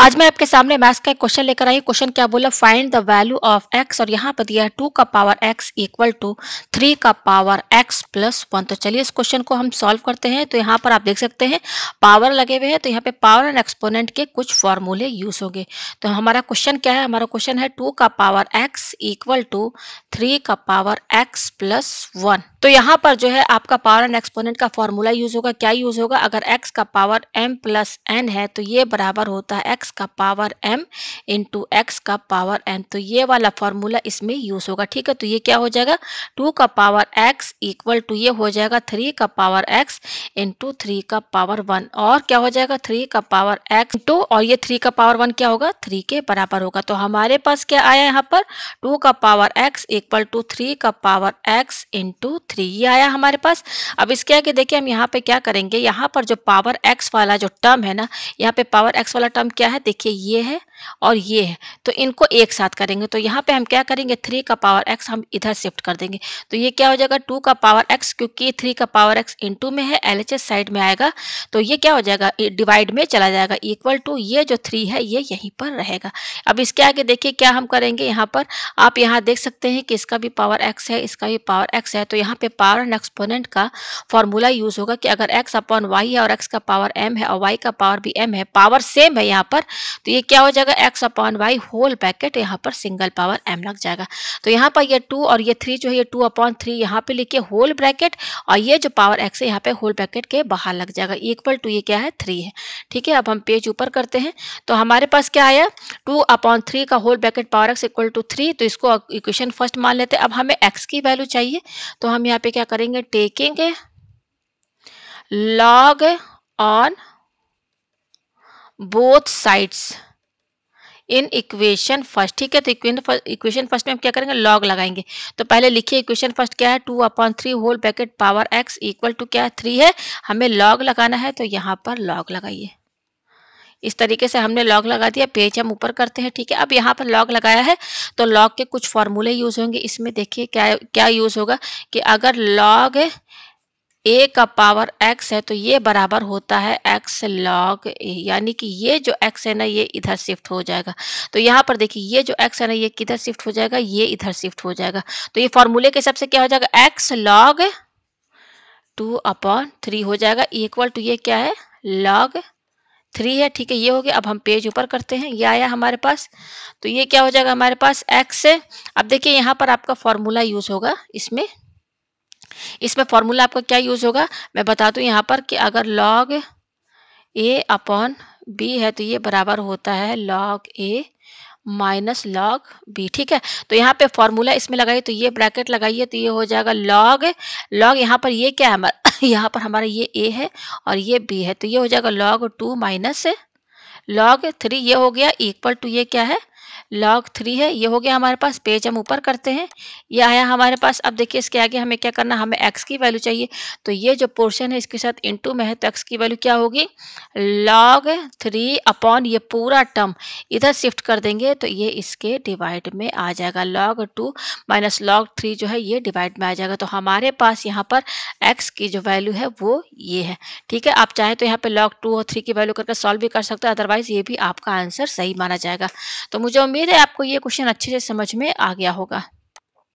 आज मैं आपके सामने मैथ्स का एक क्वेश्चन लेकर आई क्वेश्चन क्या बोला find the value of X और यहाँ पर दिया है टू का power X equal to three का पावर एक्स प्लस वन तो चलिए इस क्वेश्चन को हम सॉल्व करते हैं तो यहाँ पर आप देख सकते हैं पावर लगे हुए हैं तो यहाँ पे पावर एंड एक्सपोनेंट के कुछ फॉर्मूले यूज होंगे तो हमारा क्वेश्चन क्या है हमारा क्वेश्चन है टू का power X equal to three का पावर एक्स प्लस वन तो यहाँ पर जो है आपका पावर एंड एक्सपोनेंट का फॉर्मूला यूज होगा क्या यूज होगा अगर एक्स का पावर एम प्लस एन है तो ये बराबर होता है एक्स एक्स का पावर एम इंटू एक्स का पावर एन तो ये वाला फॉर्मूला इसमें यूज़ होगा ठीक है तो ये क्या हो जाएगा टू का पावर एक्स इक्वल टू ये हो जाएगा थ्री का पावर एक्स इंटू थ्री का पावर वन और क्या हो जाएगा थ्री का पावर एक्स टू और ये थ्री का पावर वन क्या होगा थ्री के बराबर होगा तो हमारे पास क्या आया यहाँ पर टू का power X equal to three का पावर एक्स इंटू थ्री ये आया हमारे पास अब इसके आगे देखिए हम यहाँ पे क्या करेंगे यहाँ पर जो पावर एक्स वाला जो टर्म है ना यहाँ पे पावर एक्स वाला टर्म क्या है है देखिए ये है और ये है तो इनको एक साथ करेंगे तो यहाँ पे हम क्या करेंगे थ्री का पावर एक्स हम इधर शिफ्ट कर देंगे तो ये क्या हो जाएगा टू का पावर एक्स क्योंकि थ्री का पावर एक्स इनटू में है एल साइड में आएगा तो ये क्या हो जाएगा डिवाइड में चला जाएगा इक्वल टू ये जो थ्री है ये यहीं पर रहेगा अब इसके आगे देखिए क्या हम करेंगे यहाँ पर आप यहाँ देख सकते हैं कि इसका भी पावर एक्स है इसका भी पावर एक्स है तो यहाँ पे पावर एंड एक्सपोनेंट का फॉर्मूला यूज होगा कि अगर एक्स अपॉन वाई है और एक्स का पावर एम है और वाई का पावर भी एम है पावर सेम है यहाँ पर तो ये क्या हो जाएगा जाएगा X upon Y whole bracket यहाँ पर सिंगल पावर एम लग जाएगा तो यहाँ पर ये टू और ये थ्री जो है ये टू अपॉन थ्री यहाँ पे लिखिए होल ब्रैकेट और ये जो पावर एक्स है यहाँ पे होल ब्रैकेट के बाहर लग जाएगा इक्वल टू ये क्या है थ्री है ठीक है अब हम पेज ऊपर करते हैं तो हमारे पास क्या आया टू अपॉन थ्री का whole bracket power X equal to three तो इसको इक्वेशन फर्स्ट मान लेते हैं अब हमें एक्स की वैल्यू चाहिए तो हम यहाँ पे क्या करेंगे taking log on both sides in equation first ठीक है तो इक्वेशन फर्स्ट में हम क्या करेंगे लॉग लगाएंगे तो पहले लिखिए इक्वेशन फर्स्ट क्या है two upon three whole bracket power X equal to क्या है थ्री है हमें लॉग लगाना है तो यहाँ पर लॉग लगाइए इस तरीके से हमने लॉग लगा दिया पेज हम ऊपर करते हैं ठीक है अब यहाँ पर लॉग लगाया है तो लॉग के कुछ फॉर्मूले यूज़ होंगे इसमें देखिए क्या क्या यूज़ होगा कि अगर लॉग ए का पावर एक्स है तो ये बराबर होता है एक्स लॉग ए यानी कि ये जो एक्स है ना ये इधर शिफ्ट हो जाएगा तो यहाँ पर देखिए ये जो एक्स है ना ये किधर शिफ्ट हो जाएगा ये इधर शिफ्ट हो जाएगा तो ये फॉर्मूले के हिसाब से क्या हो जाएगा X log two upon three हो जाएगा इक्वल टू ये क्या है लॉग थ्री है ठीक है ये हो गया अब हम पेज ऊपर करते हैं ये आया हमारे पास तो ये क्या हो जाएगा हमारे पास एक्स है अब देखिए यहाँ पर आपका फॉर्मूला यूज होगा इसमें इसमें फॉर्मूला आपका क्या यूज़ होगा मैं बता दू यहाँ पर कि अगर लॉग ए अपॉन बी है तो ये बराबर होता है log A minus log B ठीक है तो यहाँ पे फॉर्मूला इसमें लगाइए तो ये ब्रैकेट लगाइए तो ये हो जाएगा लॉग लॉग यहाँ पर ये क्या है हमारा यहाँ पर हमारा ये ए है और ये बी है तो ये हो जाएगा log two minus log three ये हो गया इक्वल टू ये क्या है लॉग थ्री है ये हो गया हमारे पास पेज हम ऊपर करते हैं ये आया हमारे पास अब देखिए इसके आगे हमें क्या करना हमें एक्स की वैल्यू चाहिए तो ये जो पोर्शन है इसके साथ टू में है तो एक्स की वैल्यू क्या होगी लॉग थ्री अपॉन ये पूरा टर्म इधर शिफ्ट कर देंगे तो ये इसके डिवाइड में आ जाएगा log two minus log three जो है ये डिवाइड में आ जाएगा तो हमारे पास यहाँ पर एक्स की जो वैल्यू है वो ये है ठीक है आप चाहें तो यहाँ पर लॉग टू और थ्री की वैल्यू करके सॉल्व भी कर सकते हो अदरवाइज ये भी आपका आंसर सही माना जाएगा तो मुझे उम्मीद है आपको ये क्वेश्चन अच्छे से समझ में आ गया होगा